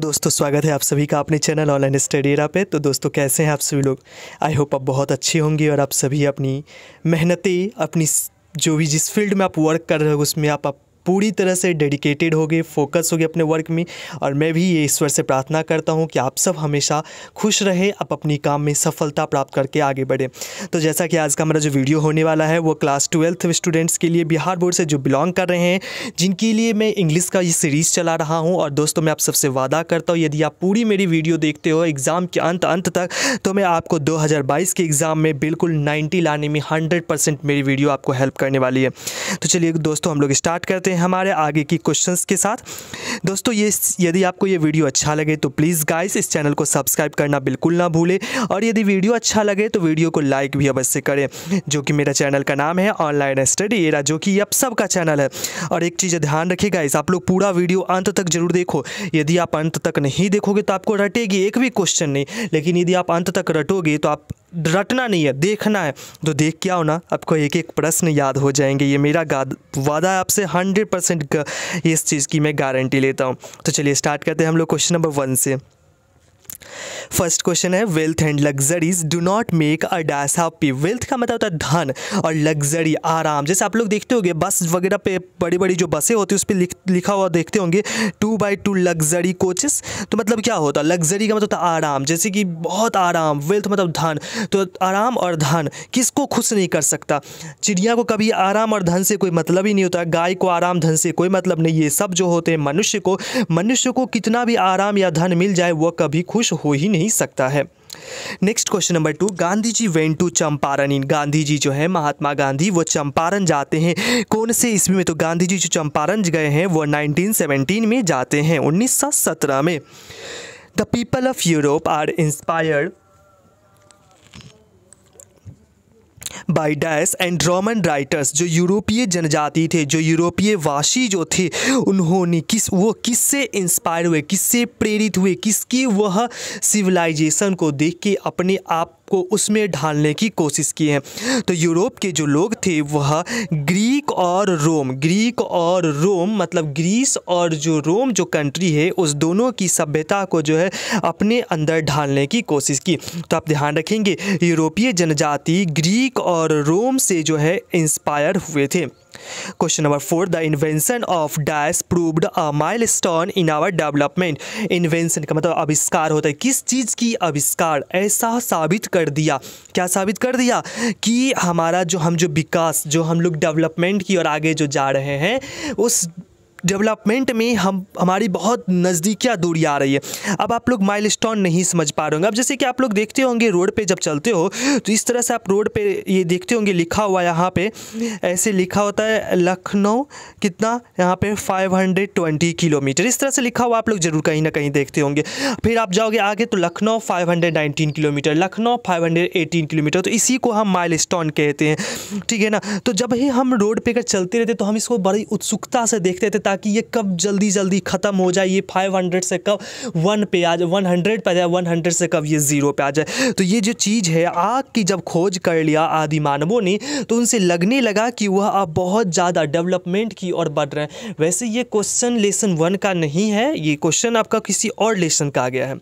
दोस्तों स्वागत है आप सभी का अपने चैनल ऑनलाइन स्टडी एरा पे तो दोस्तों कैसे हैं आप सभी लोग आई होप आप बहुत अच्छे होंगे और आप सभी अपनी मेहनती अपनी जो भी जिस फील्ड में आप वर्क कर रहे हो उसमें आप, आप पूरी तरह से डेडिकेटेड हो गए फोकस होगी अपने वर्क में और मैं भी ये ईश्वर से प्रार्थना करता हूँ कि आप सब हमेशा खुश रहे आप अपनी काम में सफलता प्राप्त करके आगे बढ़े तो जैसा कि आज का मेरा जो वीडियो होने वाला है वो क्लास ट्वेल्थ स्टूडेंट्स के लिए बिहार बोर्ड से जो बिलोंग कर रहे हैं जिनके लिए मैं इंग्लिश का ये सीरीज़ चला रहा हूँ और दोस्तों मैं आप सबसे वादा करता हूँ यदि आप पूरी मेरी वीडियो देखते हो एग्ज़ाम के अंत अंत तक तो मैं आपको दो के एग्ज़ाम में बिल्कुल नाइन्टी लाने में हंड्रेड मेरी वीडियो आपको हेल्प करने वाली है तो चलिए दोस्तों हम लोग स्टार्ट करते मिलते हैं हमारे आगे की क्वेश्चन के साथ दोस्तों ये यदि आपको ये वीडियो अच्छा लगे तो प्लीज़ गाइस इस चैनल को सब्सक्राइब करना बिल्कुल ना भूलें और यदि वीडियो अच्छा लगे तो वीडियो को लाइक भी अवश्य करें जो कि मेरा चैनल का नाम है ऑनलाइन स्टडी एरा जो कि अब सबका चैनल है और एक चीज़ ध्यान रखिएगा इस आप लोग पूरा वीडियो अंत तक जरूर देखो यदि आप अंत तक नहीं देखोगे तो आपको रटेगी एक भी क्वेश्चन नहीं लेकिन यदि आप अंत तक रटोगे तो आप रटना नहीं है देखना है तो देख क्या होना आपको एक एक प्रश्न याद हो जाएंगे ये मेरा वादा है आपसे हंड्रेड परसेंट इस चीज़ की मैं गारंटी लेता हूँ तो चलिए स्टार्ट करते हैं हम लोग क्वेश्चन नंबर वन से फर्स्ट क्वेश्चन है wealth and luxuries do not make a dash happy wealth का मतलब होता है धन और लग्जरी आराम जैसे आप लोग देखते होंगे बस वगैरह पे बड़ी बड़ी जो बसें होती है उस पर लिख, लिखा हुआ देखते होंगे two by two luxury coaches तो मतलब क्या होता है लग्जरी का मतलब होता है आराम जैसे कि बहुत आराम वेल्थ मतलब धन तो आराम और धन किसको खुश नहीं कर सकता चिड़िया को कभी आराम और धन से कोई मतलब ही नहीं होता गाय को आराम धन से कोई मतलब नहीं ये सब जो होते हैं मनुष्य को मनुष्य को कितना भी आराम या धन मिल जाए वह कभी खुश हो ही नहीं नहीं सकता है next question number two Gandhi ji went to Champaran in Gandhi ji जो है महात्मा गांधी वो चंपारण जाते हैं कौन से ईस्वी में तो गांधी जी जो चंपारण गए हैं वो 1917 में जाते हैं 1917 में the people of Europe are inspired by dash and Roman writers जो यूरोपीय जनजाति थे जो यूरोपीय वासी जो थे उन्होंने किस वो किससे इंस्पायर हुए किससे प्रेरित हुए किसकी वह सिविलाइजेशन को देख के अपने आप को उसमें ढालने की कोशिश की है तो यूरोप के जो लोग थे वह ग्रीक और रोम ग्रीक और रोम मतलब ग्रीस और जो रोम जो कंट्री है उस दोनों की सभ्यता को जो है अपने अंदर ढालने की कोशिश की तो आप ध्यान रखेंगे यूरोपीय जनजाति ग्रीक और रोम से जो है इंस्पायर हुए थे number four the invention of of proved a a stone in our development invention का मतलब आविष्कार होता है किस चीज़ की आविष्कार ऐसा साबित कर दिया क्या साबित कर दिया कि हमारा जो हम जो विकास जो हम लोग डेवलपमेंट की ओर आगे जो जा रहे हैं उस डेवलपमेंट में हम हमारी बहुत नज़दीकियाँ दूरी आ रही है अब आप लोग माइल नहीं समझ पा रहे होंगे अब जैसे कि आप लोग देखते होंगे रोड पे जब चलते हो तो इस तरह से आप रोड पे ये देखते होंगे लिखा हुआ यहाँ पे ऐसे लिखा होता है लखनऊ कितना यहाँ पे 520 किलोमीटर इस तरह से लिखा हुआ आप लोग ज़रूर कहीं ना कहीं देखते होंगे फिर आप जाओगे आगे तो Lucknow five kilometre Lucknow five kilometre तो इसी को हम माइल कहते हैं ठीक है ना तो जब ही हम रोड पर अगर चलते रहते तो हम इसको बड़ी उत्सुकता से देखते थे ताकि ये कब जल्दी जल्दी ख़त्म हो जाए ये फाइव हंड्रेड से कब वन पे आ जाए वन हंड्रेड पे आ जाए वन हंड्रेड से कब ये ज़ीरो पे आ जाए तो ये जो चीज़ है आग की जब खोज कर लिया आदि मानवों ने तो उनसे लगने लगा कि वह अब बहुत ज़्यादा डेवलपमेंट की ओर बढ़ रहे हैं वैसे ये क्वेश्चन लेसन वन का नहीं है ये क्वेश्चन आपका किसी और लेसन का आ गया है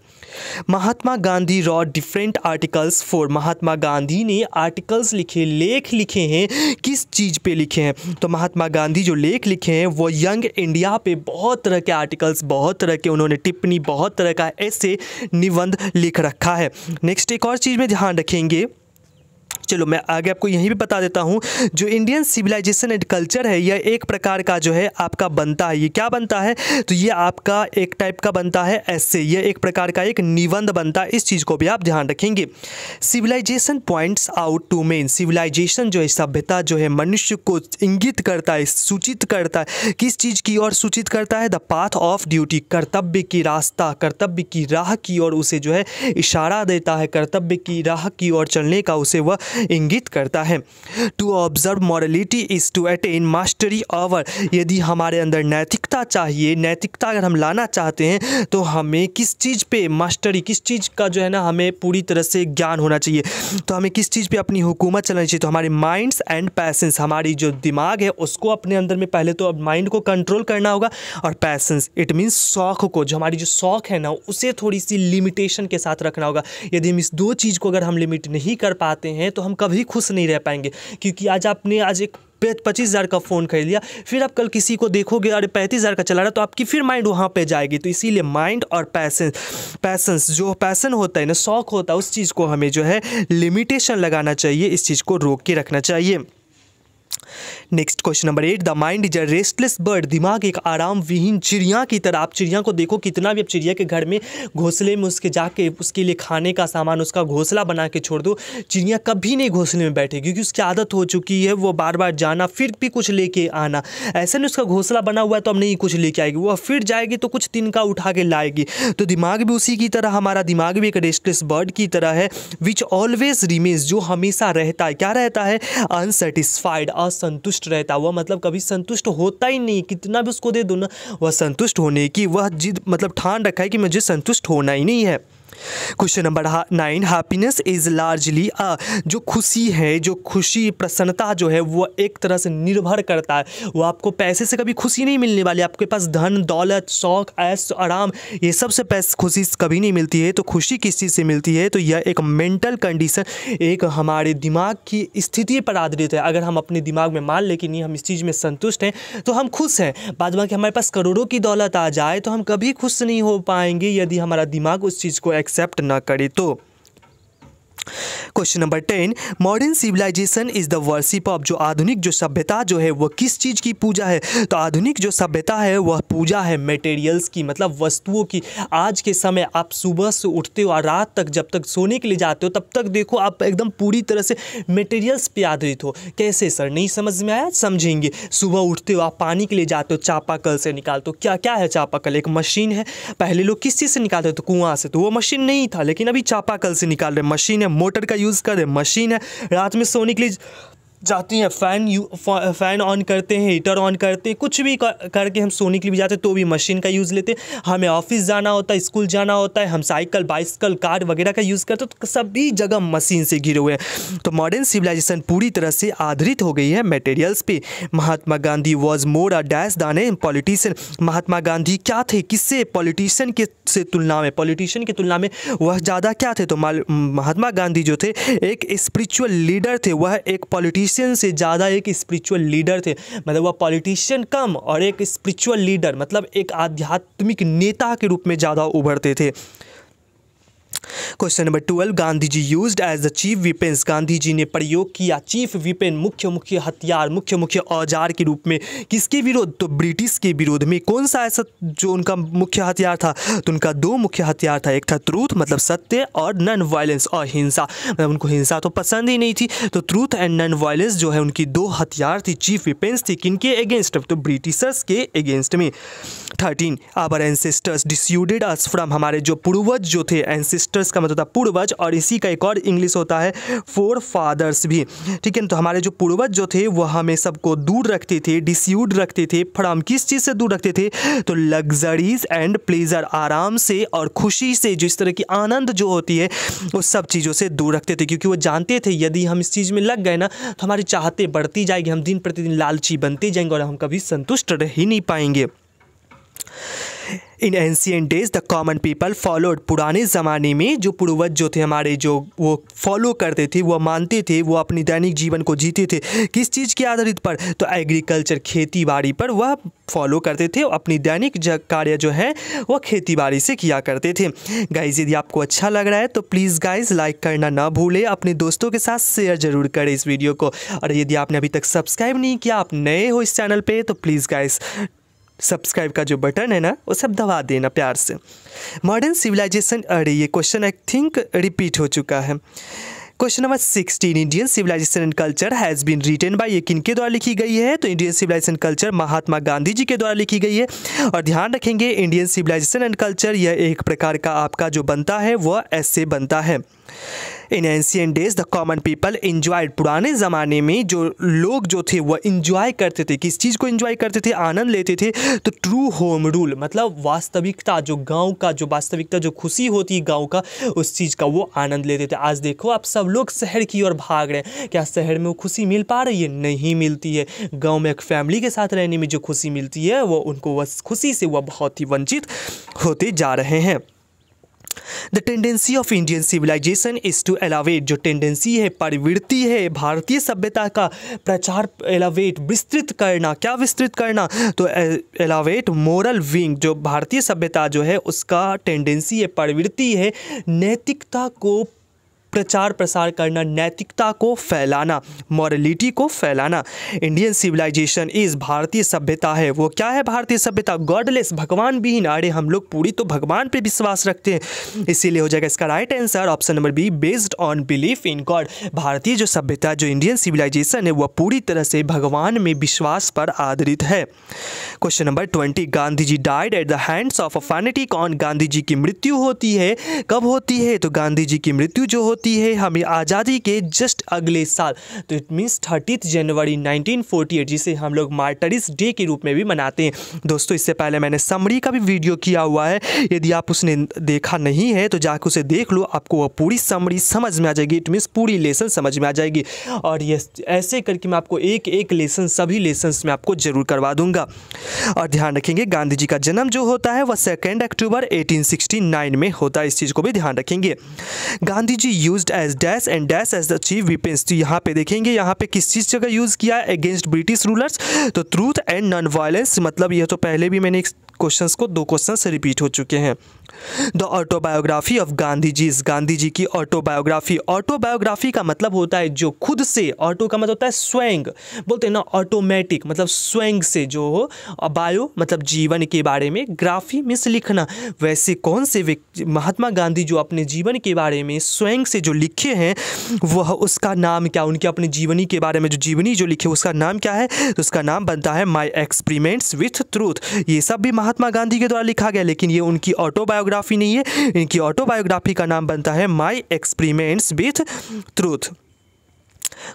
Mahatma Gandhi raw different articles for Mahatma Gandhi ने आर्टिकल्स लिखे लेख लिखे हैं किस चीज़ पे लिखे हैं तो महात्मा गांधी जो लेख लिखे हैं वो यंग इंडिया पे बहुत तरह के आर्टिकल्स बहुत तरह के उन्होंने टिप्पणी बहुत तरह का ऐसे निबंध लिख रखा है नेक्स्ट एक और चीज़ में ध्यान रखेंगे चलो मैं आगे आपको यहीं भी बता देता हूँ जो इंडियन सिविलाइजेशन एंड कल्चर है यह एक प्रकार का जो है आपका बनता है ये क्या बनता है तो ये आपका एक टाइप का बनता है ऐसे यह एक प्रकार का एक निबंध बनता है इस चीज़ को भी आप ध्यान रखेंगे civilisation points out to men civilisation जो है सभ्यता जो है मनुष्य को इंगित करता है सूचित करता है किस चीज़ की ओर सूचित करता है द पाथ ऑफ ड्यूटी कर्तव्य की रास्ता कर्तव्य की राह की ओर उसे जो है इशारा देता है कर्तव्य की राह की ओर चलने का उसे वह इंगित करता है to observe morality is to attain mastery over यदि हमारे अंदर नैतिकता चाहिए नैतिकता अगर हम लाना चाहते हैं तो हमें किस चीज़ पे मास्टरी किस चीज़ का जो है ना हमें पूरी तरह से ज्ञान होना चाहिए तो हमें किस चीज़ पे अपनी हुकूमत चलानी चाहिए तो हमारे माइंड्स एंड पैसेंस हमारी जो दिमाग है उसको अपने अंदर में पहले तो अब माइंड को कंट्रोल करना होगा और पैसेंस इट मीन्स शौक को जो हमारी जो शौक है ना उसे थोड़ी सी लिमिटेशन के साथ रखना होगा यदि हम इस दो चीज़ को अगर हम लिमिट नहीं कर पाते हैं तो हम कभी खुश नहीं रह पाएंगे क्योंकि आज आपने आज एक पच्चीस हज़ार का फ़ोन खरीद लिया फिर आप कल किसी को देखोगे अरे पैंतीस हज़ार का चला रहा तो आपकी फिर माइंड वहाँ पे जाएगी तो इसीलिए माइंड और पैसेंस पैसेंस जो पैसन होता है ना शौक होता है उस चीज़ को हमें जो है लिमिटेशन लगाना चाहिए इस चीज़ को रोक के रखना चाहिए next question number eight the mind is a restless bird दिमाग एक आराम विहीन चिड़िया की तरह आप चिड़िया को देखो कितना भी आप चिड़िया के घर में घोंसले में उसके जाके उसके लिए खाने का सामान उसका घोंसला बना के छोड़ दो चिड़िया कभी नहीं घोंसले में बैठेगी क्योंकि उसकी आदत हो चुकी है वो बार बार जाना फिर भी कुछ लेके आना ऐसा नहीं उसका घोंसला बना हुआ है तो अब नहीं कुछ लेके आएगी वह फिर जाएगी तो कुछ तिनका उठा के लाएगी तो दिमाग भी उसी की तरह हमारा दिमाग भी एक रेस्टलेस बर्ड की तरह है विच ऑलवेज रिमेन्स जो हमेशा रहता है क्या रहता है अनसेटिस्फाइड अस संतुष्ट रहता वह मतलब कभी संतुष्ट होता ही नहीं कितना भी उसको दे दो ना वह संतुष्ट होने की वह जिद मतलब ठान रखा है कि मुझे संतुष्ट होना ही नहीं है question number nine happiness is largely a जो खुशी है जो खुशी प्रसन्नता जो है वो एक तरह से निर्भर करता है वो आपको पैसे से कभी खुशी नहीं मिलने वाली आपके पास धन दौलत शौक ऐश आराम ये सब से पैसे खुशी कभी नहीं मिलती है तो खुशी किस चीज़ से मिलती है तो यह एक मेंटल कंडीशन एक हमारे दिमाग की स्थिति पर आधारित है अगर हम अपने दिमाग में मान लें कि नहीं हम इस चीज़ में संतुष्ट हैं तो हम खुश हैं बाद में हमारे पास करोड़ों की दौलत आ जाए तो हम कभी खुश नहीं हो पाएंगे यदि हमारा दिमाग उस चीज़ को એક્સેપ્ટ ન કરી તો question number ten modern civilisation is the worship of जो आधुनिक जो सभ्यता जो है वह किस चीज़ की पूजा है तो आधुनिक जो सभ्यता है वह पूजा है मटेरियल्स की मतलब वस्तुओं की आज के समय आप सुबह से उठते हो और रात तक जब तक सोने के लिए जाते हो तब तक देखो आप एकदम पूरी तरह से मटेरियल्स पे आधारित हो कैसे सर नहीं समझ में आया समझेंगे सुबह उठते हो आप पानी के लिए जाते हो चापाकल से निकालते हो क्या क्या है चापाकल एक मशीन है पहले लोग किस चीज़ से निकालते थे कुआँ से तो वो मशीन नहीं था लेकिन अभी चापाकल से निकाल रहे मशीन है मोटर का यूज़ करें मशीन है रात में सोने के लिए जाते हैं फ़ैन यू फ़ैन ऑन करते हैं हीटर ऑन करते हैं कुछ भी कर, करके हम सोने के लिए भी जाते हैं तो भी मशीन का यूज़ लेते हैं हमें ऑफिस जाना होता है स्कूल जाना होता है हम साइकिल बाइसकल कार वगैरह का यूज़ करते हैं तो सभी जगह मशीन से घिरे हुए हैं तो मॉडर्न सिविलाइजेशन पूरी तरह से आधारित हो गई है मटेरियल्स पर Mahatma Gandhi was more a dash than a politician महात्मा गांधी क्या थे किससे पॉलिटिशियन के से तुलना में पॉलिटिशियन की तुलना में वह ज़्यादा क्या थे तो महात्मा गांधी जो थे एक स्परिचुअल लीडर थे वह एक पॉलिटिशियन पॉलिटिशियन से ज़्यादा एक स्पिरिचुअल लीडर थे मतलब वह पॉलिटिशियन कम और एक स्पिरिचुअल लीडर मतलब एक आध्यात्मिक नेता के रूप में ज़्यादा उभरते थे question number twelve Gandhi ji use as the chief weapons Gandhi ji ने प्रयोग किया चीफ वीपेन मुख्य मुख्य हथियार मुख्य मुख्य औजार के रूप में किसके विरोध तो ब्रिटिश के विरोध में कौन सा ऐसा जो उनका मुख्य हथियार था तो उनका दो मुख्य हथियार था एक था ट्रूथ मतलब सत्य और नन वायलेंस और हिंसा मतलब उनको हिंसा तो पसंद ही नहीं थी तो ट्रूथ एंड नन वायलेंस जो है उनकी दो हथियार थी चीफ वेपेंस थी किनके अगेंस्ट तो ब्रिटिशर्स के अगेंस्ट में thirteen our ancestors dissuaded us from हमारे जो पूर्वज जो थे एनसेस्टर एंसेस्टर्स का मतलब होता है पूर्वज और इसी का एक और इंग्लिश होता है फोर फादर्स भी ठीक है तो हमारे जो पूर्वज जो थे वह हमें सबको दूर रखते थे डिस्यूड रखते थे फ्रॉम किस चीज़ से दूर रखते थे तो लग्जरीज एंड प्लेजर आराम से और खुशी से जिस तरह की आनंद जो होती है वो सब चीज़ों से दूर रखते थे क्योंकि वो जानते थे यदि हम इस चीज़ में लग गए ना तो हमारी चाहते बढ़ती जाएगी हम दिन प्रतिदिन लालची बनते जाएंगे और हम कभी संतुष्ट रह ही नहीं पाएंगे in ancient days the common people followed पुराने ज़माने में जो पूर्वज जो थे हमारे जो वो फॉलो करते थे वो मानते थे वो अपनी दैनिक जीवन को जीते थे किस चीज़ के आधारित पर तो एग्रीकल्चर खेती बाड़ी पर वह फॉलो करते थे अपनी दैनिक कार्य जो है वह खेती बाड़ी से किया करते थे गाइज यदि आपको अच्छा लग रहा है तो प्लीज़ गाइज लाइक करना ना भूलें अपने दोस्तों के साथ शेयर जरूर करें इस वीडियो को और यदि आपने अभी तक सब्सक्राइब नहीं किया आप नए हो इस चैनल पर तो प्लीज़ गाइज सब्सक्राइब का जो बटन है ना वो सब दबा देना प्यार से मॉडर्न सिविलाइजेशन अरे ये क्वेश्चन आई थिंक रिपीट हो चुका है question number sixteen Indian civilisation and culture has been written by ये किन के द्वारा लिखी गई है तो Indian civilisation culture Mahatma Gandhi ji के द्वारा लिखी गई है और ध्यान रखेंगे इंडियन सिविलाइजेशन एंड कल्चर यह एक प्रकार का आपका जो बनता है वह ऐसे बनता है in ancient days the common people enjoyed पुराने ज़माने में जो लोग जो थे वह इन्जॉय करते थे किस चीज़ को इन्जॉय करते थे आनंद लेते थे तो ट्रू होम रूल मतलब वास्तविकता जो गाँव का जो वास्तविकता जो खुशी होती है गाँव का उस चीज़ का वो आनंद लेते थे आज देखो आप सब लोग शहर की ओर भाग रहे हैं क्या शहर में वो खुशी मिल पा रही है नहीं मिलती है गाँव में एक फैमिली के साथ रहने में जो खुशी मिलती है वो उनको वह खुशी से वह बहुत ही वंचित होते जा रहे हैं the tendency of Indian civilisation is to elevate जो टेंडेंसी है परिवृत्ति है भारतीय सभ्यता का प्रचार एलावेट विस्तृत करना क्या विस्तृत करना तो एलावेट मोरल विंग जो भारतीय सभ्यता जो है उसका टेंडेंसी है परिवृत्ति है नैतिकता को प्रचार प्रसार करना नैतिकता को फैलाना मॉरलिटी को फैलाना इंडियन सिविलाइजेशन इज भारतीय सभ्यता है वो क्या है भारतीय सभ्यता गॉडलेस भगवान भी ही नारे हम लोग पूरी तो भगवान पर विश्वास रखते हैं इसीलिए हो जाएगा इसका right answer option number B based on belief in God भारतीय जो सभ्यता जो इंडियन सिविलाइजेशन है वह पूरी तरह से भगवान में विश्वास पर आधारित है question number twenty Gandhi ji died at the hands of a fanatic on Gandhi ji की मृत्यु होती है कब होती है तो गांधी जी की मृत्यु जो होती है हमें आज़ादी के जस्ट अगले साल तो इट मीन्स थर्टीथ जनवरी 1948 जिसे हम लोग मार्टरिस डे के रूप में भी मनाते हैं दोस्तों इससे पहले मैंने समरी का भी वीडियो किया हुआ है यदि आप उसने देखा नहीं है तो जाकर उसे देख लो आपको वह पूरी समरी समझ में आ जाएगी इट मीन्स पूरी लेसन समझ में आ जाएगी और ये ऐसे करके मैं आपको एक एक लेसन सभी लेसन में आपको जरूर करवा दूंगा और ध्यान रखेंगे गांधी जी का जन्म जो होता है वह सेकेंड अक्टूबर एटीन में होता है इस चीज़ को भी ध्यान रखेंगे Gandhi ji used as dash and dash as the chief weapons तो यहाँ पे देखेंगे यहाँ पे किस चीज़ जगह यूज़ किया अगेंस्ट ब्रिटिश रूलर्स तो ट्रूथ एंड नॉन वायलेंस मतलब यह तो पहले भी मैंने क्वेश्चंस को दो क्वेश्चंस रिपीट हो चुके हैं the autobiography of Gandhi ji इस गांधी जी की ऑटोबायोग्राफी ऑटोबायोग्राफी का मतलब होता है जो खुद से ऑटो का मतलब होता है स्वयं बोलते हैं ना ऑटोमेटिक मतलब स्वयं से जो हो बायो मतलब जीवन के बारे में ग्राफी मिस लिखना वैसे कौन से महात्मा गांधी जो अपने जीवन के बारे में स्वयं से जो लिखे हैं वह उसका नाम क्या उनके अपने जीवनी के बारे में जो जीवनी जो लिखे उसका नाम क्या है तो उसका नाम बनता है माई एक्सपेरिमेंट्स विथ ट्रूथ ये सब भी महात्मा गांधी के द्वारा लिखा गया लेकिन ये उनकी ऑटोबायो बायोग्राफी नहीं है इनकी ऑटोबायोग्राफी का नाम बनता है my experiments with truth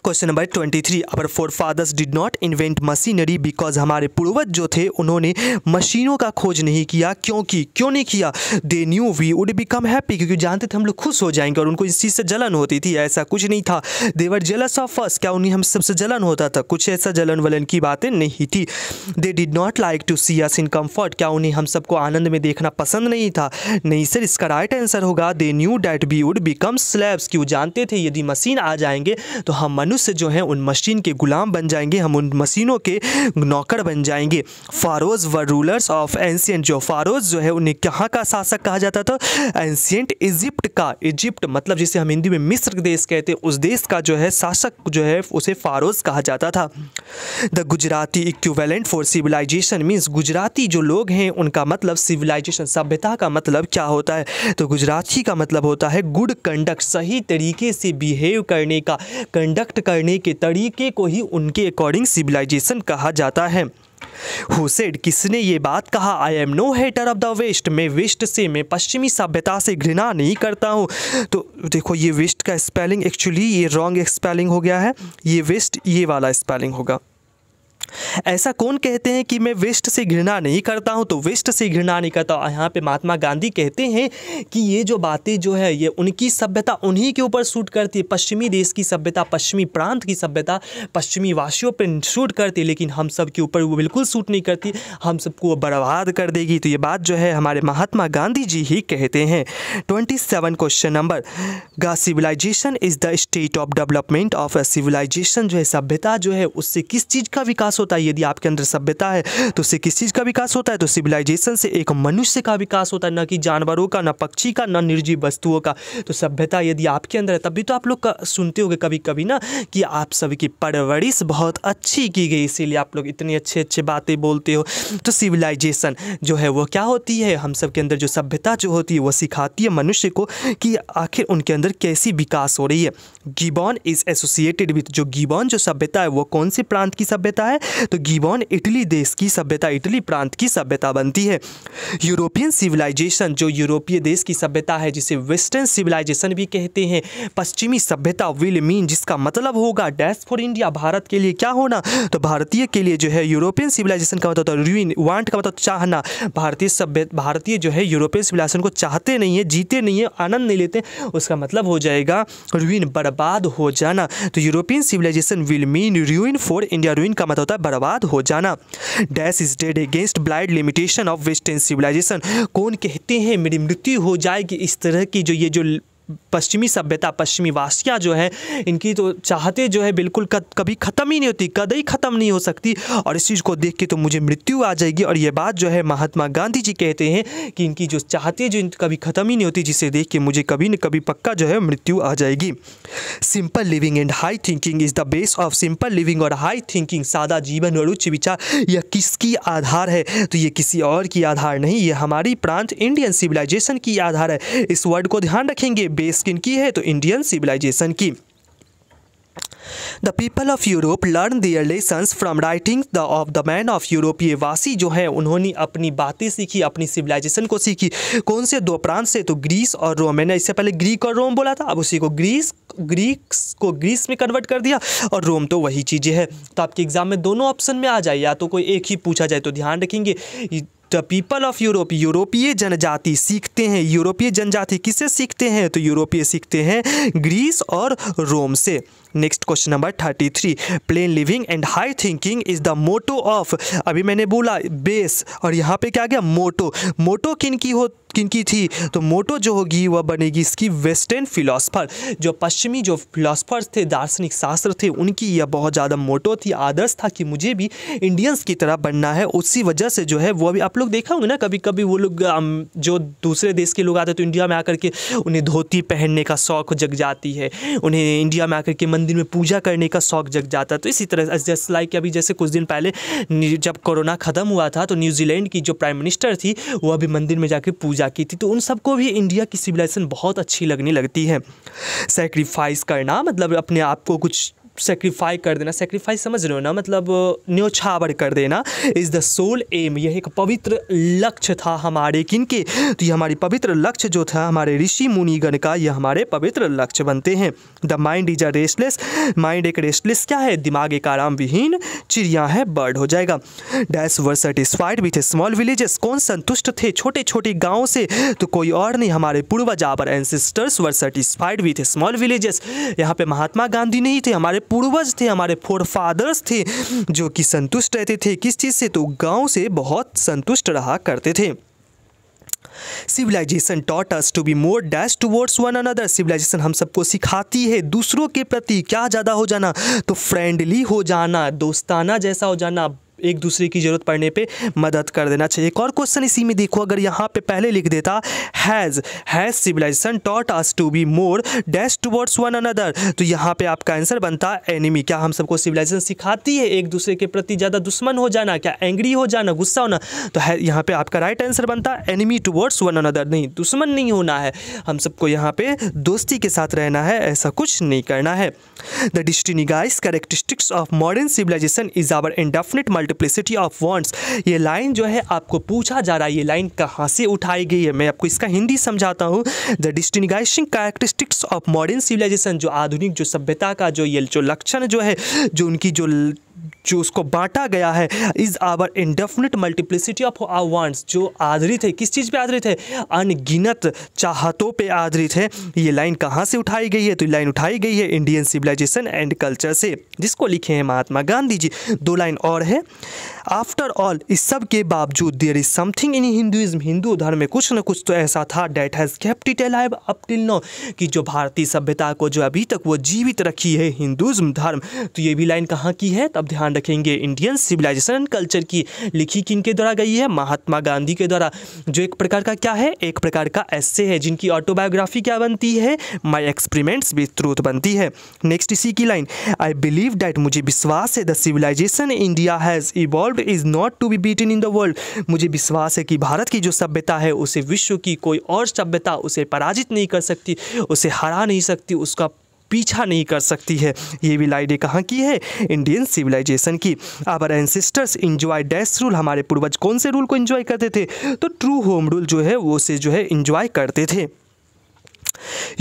question number twenty three our forefathers did not invent machinery because हमारे पूर्वज जो थे उन्होंने मशीनों का खोज नहीं किया क्योंकि क्यों नहीं किया they knew we would become happy क्योंकि जानते थे हम लोग खुश हो जाएंगे और उनको इस चीज़ से जलन होती थी ऐसा कुछ नहीं था देवर जेलस ऑफ फर्स्ट क्या उन्हें हम सबसे जलन होता था कुछ ऐसा जलन वलन की बातें नहीं थी they did not like to see us in comfort क्या उन्हें हम सबको आनंद में देखना पसंद नहीं था नहीं सर इसका राइट आंसर होगा they knew that we would become slaves क्यों जानते थे यदि मशीन आ जाएंगे तो हम मनुष्य जो हैं उन मशीन के गुलाम बन जाएंगे हम उन मशीनों के नौकर बन जाएंगे फारोज व रूलर्स ऑफ एंशियंट जो फारोज जो है उन्हें कहाँ का शासक कहा जाता था एंशियंट इजिप्ट का इजिप्ट मतलब जिसे हम हिंदी में मिस्र देश कहते उस देश का जो है शासक जो है उसे फारोज कहा जाता था the Gujarati equivalent for civilisation means Gujarati जो लोग हैं उनका मतलब सिविलाइजेशन सभ्यता का मतलब क्या होता है तो गुजराती का मतलब होता है गुड कंडक्ट सही तरीके से बिहेव करने का कंड कंडक्ट करने के तरीके को ही उनके अकॉर्डिंग सिविलाइजेशन कहा जाता है हुसेड किसने ये बात कहा I am no hater of the West मैं वेस्ट से मैं पश्चिमी सभ्यता से घृणा नहीं करता हूँ तो देखो ये वेस्ट का स्पेलिंग एक्चुअली ये रॉन्ग स्पेलिंग हो गया है ये वेस्ट ये वाला स्पेलिंग होगा ऐसा कौन कहते हैं कि मैं वेस्ट से घृणा नहीं करता हूँ तो वेस्ट से घृणा नहीं करता यहाँ पे महात्मा गांधी कहते हैं कि ये जो बातें जो है ये उनकी सभ्यता उन्हीं के ऊपर सूट करती है पश्चिमी देश की सभ्यता पश्चिमी प्रांत की सभ्यता पश्चिमी वासियों पर सूट करती है लेकिन हम सब के ऊपर वो बिल्कुल सूट नहीं करती हम सबको वो बर्बाद कर देगी तो ये बात जो है हमारे महात्मा गांधी जी ही कहते हैं ट्वेंटी क्वेश्चन नंबर ग civilisation is the state of development of a civilisation जो है सभ्यता जो है उससे किस चीज़ का विकास हो होता है यदि आपके अंदर सभ्यता है तो उससे किस चीज़ का विकास होता है तो सिविलाइजेशन से एक मनुष्य का विकास होता है न कि जानवरों का न पक्षी का न निर्जीव वस्तुओं का तो सभ्यता यदि आपके अंदर है तभी तो आप लोग सुनते हो कभी कभी ना कि आप सभी की परवरिश बहुत अच्छी की गई इसीलिए आप लोग इतनी अच्छे अच्छे बातें बोलते हो तो सिविलाइजेशन जो है वो क्या होती है हम सब के अंदर जो सभ्यता जो होती है वो सिखाती है मनुष्य को कि आखिर उनके अंदर कैसी विकास हो रही है गिबॉन इज़ एसोसिएटेड विथ जो गिबॉन जो सभ्यता है वो कौन से प्रांत की सभ्यता है तो गीबॉन इटली देश की सभ्यता इटली प्रांत की सभ्यता बनती है यूरोपियन सिविलाइजेशन जो यूरोपीय देश की सभ्यता है जिसे वेस्टर्न सिविलाइजेशन भी कहते हैं पश्चिमी सभ्यता विल मीन जिसका मतलब होगा डैश फॉर इंडिया भारत के लिए क्या होना तो भारतीय के लिए जो है यूरोपियन सिविलाइजेशन का मतलब रूइन तो वांट का मतलब तो चाहना भारतीय सभ्य भारतीय जो है यूरोपियन सिविलाइजेशन को चाहते नहीं है जीते नहीं है आनंद नहीं लेते उसका मतलब हो जाएगा रूइन बर्बाद हो जाना तो European civilisation will mean ruin for India ruin का मतलब होता बर्बाद हो जाना dash is dead against blind limitation of western civilisation कौन कहते हैं मेरी मृत्यु हो जाएगी इस तरह की जो ये जो पश्चिमी सभ्यता पश्चिमी वासियाँ जो है इनकी तो चाहते जो है बिल्कुल कद कभी ख़त्म ही नहीं होती कदई ख़त्म नहीं हो सकती और इस चीज़ को देख के तो मुझे मृत्यु आ जाएगी और ये बात जो है महात्मा गांधी जी कहते हैं कि इनकी जो चाहते जो कभी ख़त्म ही नहीं होती जिसे देख के मुझे कभी न कभी पक्का जो है मृत्यु आ जाएगी simple living and high thinking is the base of simple living और हाई थिंकिंग सादा जीवन और उच्च विचार यह किसकी आधार है तो ये किसी और की आधार नहीं ये हमारी प्रांत इंडियन सिविलाइजेशन की आधार है इस वर्ड को ध्यान रखेंगे बेस किन की है तो इंडियन सिविलाइजेशन की the people of Europe learn their lesson from writing the of the man of यूरोपीय वासी जो है उन्होंने अपनी बातें सीखी अपनी सिविलाइजेशन को सीखी कौन से दो प्रांत से तो ग्रीस और रोम मैंने इससे पहले ग्रीक और रोम बोला था अब उसी को ग्रीस ग्रीक्स को ग्रीस में कन्वर्ट कर दिया और रोम तो वही चीज़ें हैं तो आपके एग्ज़ाम में दोनों ऑप्शन में आ जाए या तो कोई एक ही पूछा जाए तो ध्यान रखेंगे द पीपल ऑफ यूरोप यूरोपीय जनजाति सीखते हैं यूरोपीय जनजाति किससे सीखते हैं तो यूरोपीय सीखते हैं ग्रीस और रोम से next question number thirty three plain living and high thinking is the motto of अभी मैंने बोला बेस और यहाँ पे क्या गया मोटो मोटो किन की हो किन की थी तो मोटो जो होगी वह बनेगी इसकी वेस्टर्न फिलोसफर जो पश्चिमी जो फिलोसफर्स थे दार्शनिक शास्त्र थे उनकी यह बहुत ज़्यादा मोटो थी आदर्श था कि मुझे भी इंडियंस की तरह बनना है उसी वजह से जो है वो अभी आप लोग देखा होंगे ना कभी कभी वो लोग जो दूसरे देश के लोग आते तो इंडिया में आकर के उन्हें धोती पहनने का शौक जग जाती है उन्हें इंडिया में आकर के मन मंदिर में पूजा करने का शौक जग जाता तो इसी तरह जस्ट लाइक अभी जैसे कुछ दिन पहले जब कोरोना ख़त्म हुआ था तो न्यूजीलैंड की जो प्राइम मिनिस्टर थी वो अभी मंदिर में जाकर पूजा की थी तो उन सबको भी इंडिया की सिविलाइजेशन बहुत अच्छी लगने लगती है सेक्रीफाइस करना मतलब अपने आप को कुछ सेक्रीफाई कर देना सेक्रीफाई समझ रहे हो ना मतलब न्योछावर कर देना इज़ द सोल एम यह एक पवित्र लक्ष्य था हमारे किनके तो ये हमारी पवित्र लक्ष्य जो था हमारे ऋषि मुनिगण का यह हमारे पवित्र लक्ष्य बनते हैं the mind is a restless mind एक रेस्टलेस क्या है दिमाग एक आराम विहीन चिड़िया है बर्ड हो जाएगा dash were satisfied with small villages कौन संतुष्ट थे छोटे छोटे गाँव से तो कोई और नहीं हमारे पूर्वज our ancestors were satisfied with small villages यहाँ पे महात्मा गांधी नहीं थे हमारे पूर्वज थे हमारे फोर फादर्स थे जो कि संतुष्ट रहते थे किस चीज़ से तो गांव से बहुत संतुष्ट रहा करते थे civilisation taught us to be more dash towards one another civilisation हम सबको सिखाती है दूसरों के प्रति क्या ज़्यादा हो जाना तो फ्रेंडली हो जाना दोस्ताना जैसा हो जाना एक दूसरे की ज़रूरत पड़ने पे मदद कर देना चाहिए एक और क्वेश्चन इसी में देखो अगर यहाँ पे पहले लिख देता has has civilisation taught us to be more dash towards one another तो यहाँ पे आपका आंसर बनता एनिमी क्या हम सबको सिविलाइजेशन सिखाती है एक दूसरे के प्रति ज़्यादा दुश्मन हो जाना क्या एंग्री हो जाना गुस्सा होना तो है यहाँ पर आपका राइट आंसर बनता एनिमी टूवर्ड्स वन अनदर नहीं दुश्मन नहीं होना है हम सबको यहाँ पे दोस्ती के साथ रहना है ऐसा कुछ नहीं करना है the guys characteristics of modern civilisation is our indefinite multi multiplicity of words ये लाइन जो है आपको पूछा जा रहा है ये लाइन कहाँ से उठाई गई है मैं आपको इसका हिंदी समझाता हूँ the distinguishing characteristics of modern civilisation जो आधुनिक जो सभ्यता का जो ये जो लक्षण जो है जो उनकी जो जो उसको बांटा गया है is our indefinite multiplicity of our wants जो आधारित है किस चीज़ पे आधारित है अनगिनत चाहतों पे आधारित है ये लाइन कहाँ से उठाई गई है तो लाइन उठाई गई है इंडियन सिविलाइजेशन एंड कल्चर से जिसको लिखे हैं महात्मा गांधी जी दो लाइन और है आफ्टर ऑल इस सब के बावजूद there is something in Hinduism Hindu धर्म में कुछ ना कुछ तो ऐसा था that has kept it alive up till now कि जो भारतीय सभ्यता को जो अभी तक वो जीवित रखी है हिंदुज्म धर्म तो ये भी लाइन कहाँ की है तब ध्यान रखेंगे इंडियन सिविलाइजेशन एंड कल्चर की लिखी किन के द्वारा गई है महात्मा गांधी के द्वारा जो एक प्रकार का क्या है एक प्रकार का ऐसे है जिनकी ऑटोबायोग्राफी क्या बनती है माई एक्सपेरिमेंट्स विथ ट्रूथ बनती है नेक्स्ट इसी की लाइन आई बिलीव डैट मुझे विश्वास है the civilisation India has evolve is not to be beaten in the world मुझे विश्वास है कि भारत की जो सभ्यता है उसे विश्व की कोई और सभ्यता उसे पराजित नहीं कर सकती उसे हरा नहीं सकती उसका पीछा नहीं कर सकती है ये भी लाइडे कहाँ की है इंडियन सिविलाइजेशन की our ancestors enjoy dash rule हमारे पूर्वज कौन से रूल को इंजॉय करते थे तो ट्रू होम रूल जो है वो से जो है इंजॉय करते थे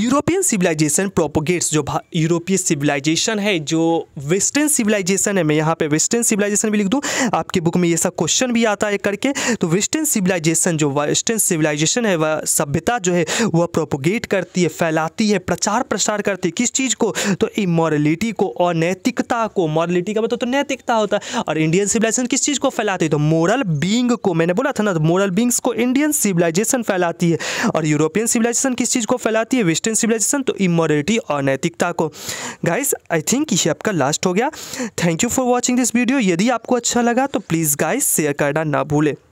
यूरोपियन सिविलाइजेशन प्रोपोगेट्स जो यूरोपीय सिविलाइजेशन है जो वेस्टर्न सिविलाइजेशन है मैं यहाँ पे वेस्टर्न सिविलाइजेशन भी लिख दूँ आपके बुक में ये सब क्वेश्चन भी आता है करके तो वेस्टर्न सिविलाइजेशन जो वेस्टर्न सिविलाइजेशन है वह सभ्यता जो है वह प्रोपोगेट करती है फैलाती है प्रचार प्रसार करती है किस चीज़ को तो इमोरलिटी को और नैतिकता को मॉरलिटी का मतलब तो नैतिकता होता है और इंडियन सिविलाइजेशन किस चीज़ को फैलाती है तो मोरल बींग को मैंने बोला था ना मोरल तो बींग्स को इंडियन सिविलाइजेशन फैलाती है और यूरोपियन सिविलाइजेशन किस चीज़ को फैलाती दिखाती है वेस्टर्न सिविलाइजेशन तो इमोरलिटी और नैतिकता को गाइस आई थिंक ये आपका लास्ट हो गया thank you for watching this video यदि आपको अच्छा लगा तो प्लीज़ गाइस शेयर करना ना भूलें